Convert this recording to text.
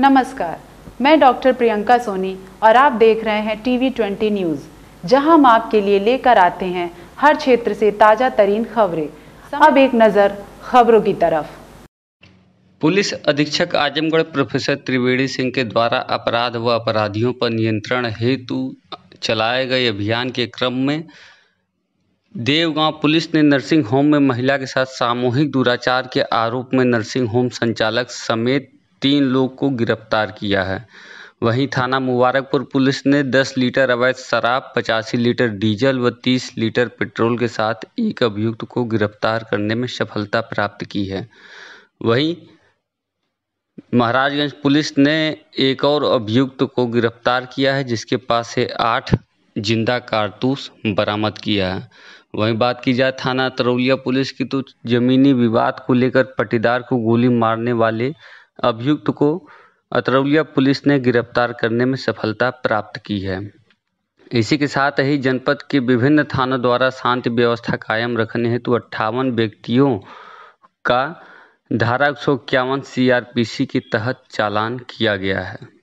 नमस्कार मैं डॉक्टर प्रियंका सोनी और आप देख रहे हैं टीवी 20 न्यूज़ जहां हम आपके लिए लेकर आते हैं हर क्षेत्र से ताज़ा तरीन खबरें अब एक नज़र खबरों की तरफ पुलिस अधीक्षक आजमगढ़ प्रोफेसर त्रिवेणी सिंह के द्वारा अपराध व अपराधियों पर नियंत्रण हेतु चलाए गए अभियान के क्रम में देवगांव पुलिस ने नर्सिंग होम में महिला के साथ सामूहिक दुराचार के आरोप में नर्सिंग होम संचालक समेत तीन लोग को गिरफ्तार किया है वहीं थाना मुबारकपुर पुलिस ने दस लीटर अवैध शराब पचासी लीटर डीजल व 30 लीटर पेट्रोल के साथ एक अभियुक्त को गिरफ्तार करने में सफलता प्राप्त की है वहीं महाराजगंज पुलिस ने एक और अभियुक्त को गिरफ्तार किया है जिसके पास से आठ जिंदा कारतूस बरामद किया है वहीं बात की जाए थाना तरौलिया पुलिस की तो जमीनी विवाद को लेकर पटीदार को गोली मारने वाले अभियुक्त को अतरौलिया पुलिस ने गिरफ्तार करने में सफलता प्राप्त की है इसी के साथ ही जनपद के विभिन्न थानों द्वारा शांति व्यवस्था कायम रखने हेतु अट्ठावन व्यक्तियों का धारा एक सौ इक्यावन सी के तहत चालान किया गया है